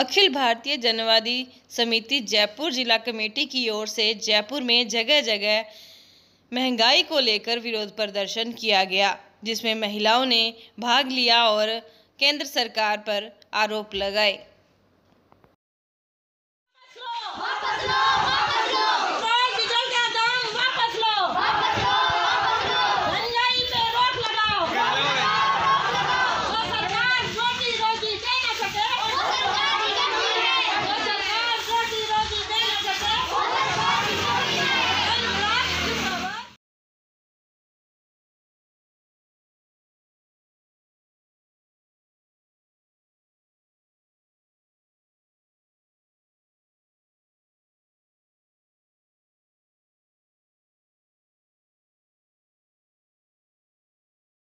अखिल भारतीय जनवादी समिति जयपुर जिला कमेटी की ओर से जयपुर में जगह जगह महंगाई को लेकर विरोध प्रदर्शन किया गया जिसमें महिलाओं ने भाग लिया और केंद्र सरकार पर आरोप लगाए